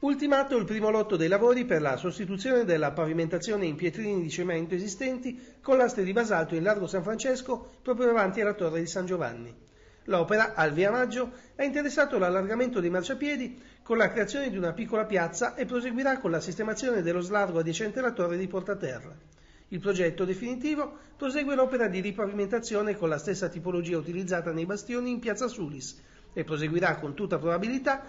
Ultimato il primo lotto dei lavori per la sostituzione della pavimentazione in pietrini di cemento esistenti con lastre di basalto in largo San Francesco proprio davanti alla torre di San Giovanni. L'opera, al via maggio, ha interessato l'allargamento dei marciapiedi con la creazione di una piccola piazza e proseguirà con la sistemazione dello slargo adiacente alla torre di Portaterra. Il progetto definitivo prosegue l'opera di ripavimentazione con la stessa tipologia utilizzata nei bastioni in piazza Sulis e proseguirà con tutta probabilità